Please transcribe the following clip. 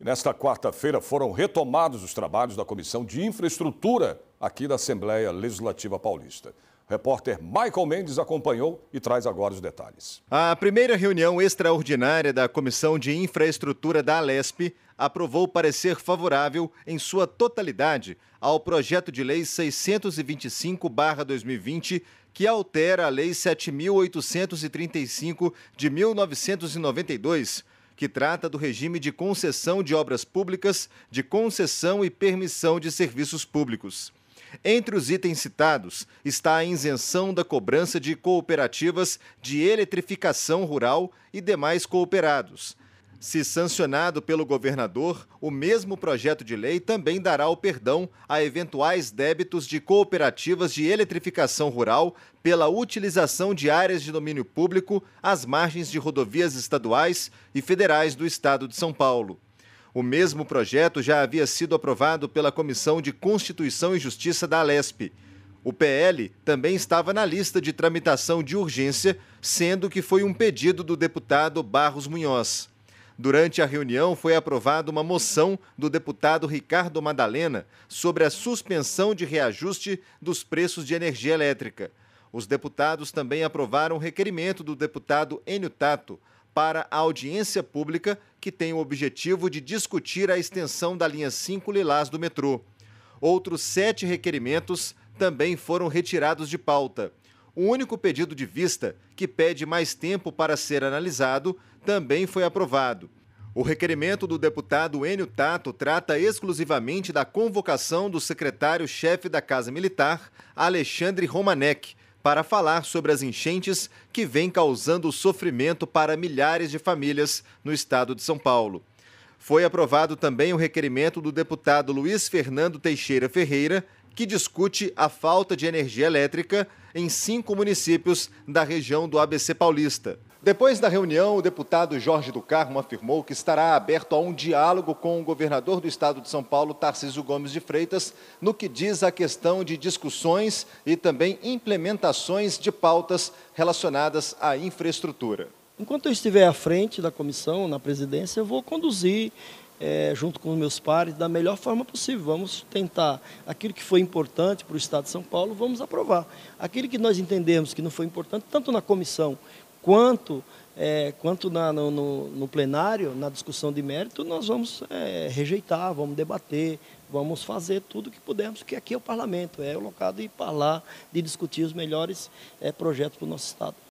Nesta quarta-feira foram retomados os trabalhos da Comissão de Infraestrutura aqui da Assembleia Legislativa Paulista. O repórter Michael Mendes acompanhou e traz agora os detalhes. A primeira reunião extraordinária da Comissão de Infraestrutura da Alesp aprovou parecer favorável em sua totalidade ao projeto de lei 625/2020 que altera a lei 7835 de 1992 que trata do regime de concessão de obras públicas, de concessão e permissão de serviços públicos. Entre os itens citados está a isenção da cobrança de cooperativas de eletrificação rural e demais cooperados, se sancionado pelo governador, o mesmo projeto de lei também dará o perdão a eventuais débitos de cooperativas de eletrificação rural pela utilização de áreas de domínio público às margens de rodovias estaduais e federais do estado de São Paulo. O mesmo projeto já havia sido aprovado pela Comissão de Constituição e Justiça da Alesp. O PL também estava na lista de tramitação de urgência, sendo que foi um pedido do deputado Barros Munhoz. Durante a reunião, foi aprovada uma moção do deputado Ricardo Madalena sobre a suspensão de reajuste dos preços de energia elétrica. Os deputados também aprovaram o requerimento do deputado Enio Tato para a audiência pública que tem o objetivo de discutir a extensão da linha 5 Lilás do metrô. Outros sete requerimentos também foram retirados de pauta. O único pedido de vista, que pede mais tempo para ser analisado, também foi aprovado. O requerimento do deputado Enio Tato trata exclusivamente da convocação do secretário-chefe da Casa Militar, Alexandre Romanek, para falar sobre as enchentes que vêm causando sofrimento para milhares de famílias no estado de São Paulo. Foi aprovado também o requerimento do deputado Luiz Fernando Teixeira Ferreira, que discute a falta de energia elétrica em cinco municípios da região do ABC Paulista. Depois da reunião, o deputado Jorge do Carmo afirmou que estará aberto a um diálogo com o governador do estado de São Paulo, Tarcísio Gomes de Freitas, no que diz à questão de discussões e também implementações de pautas relacionadas à infraestrutura. Enquanto eu estiver à frente da comissão, na presidência, eu vou conduzir é, junto com meus pares, da melhor forma possível. Vamos tentar aquilo que foi importante para o Estado de São Paulo, vamos aprovar. Aquilo que nós entendemos que não foi importante, tanto na comissão quanto, é, quanto na, no, no, no, plenário, na discussão de mérito, nós vamos é, rejeitar, vamos debater, vamos fazer tudo o que pudermos, porque aqui é o parlamento, é o local de falar, de discutir os melhores é, projetos para o nosso Estado.